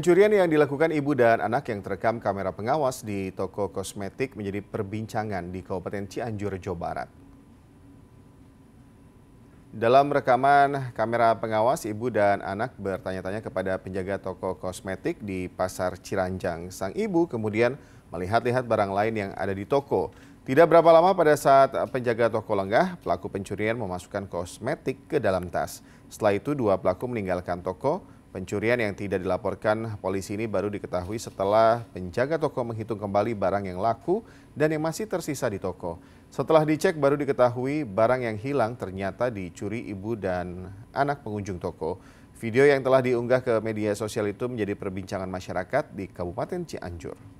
Pencurian yang dilakukan ibu dan anak yang terekam kamera pengawas di toko kosmetik menjadi perbincangan di Kabupaten Cianjur, Jawa Barat. Dalam rekaman kamera pengawas, ibu dan anak bertanya-tanya kepada penjaga toko kosmetik di Pasar Ciranjang. Sang ibu kemudian melihat-lihat barang lain yang ada di toko. Tidak berapa lama pada saat penjaga toko lengah, pelaku pencurian memasukkan kosmetik ke dalam tas. Setelah itu dua pelaku meninggalkan toko, Pencurian yang tidak dilaporkan polisi ini baru diketahui setelah penjaga toko menghitung kembali barang yang laku dan yang masih tersisa di toko. Setelah dicek baru diketahui barang yang hilang ternyata dicuri ibu dan anak pengunjung toko. Video yang telah diunggah ke media sosial itu menjadi perbincangan masyarakat di Kabupaten Cianjur.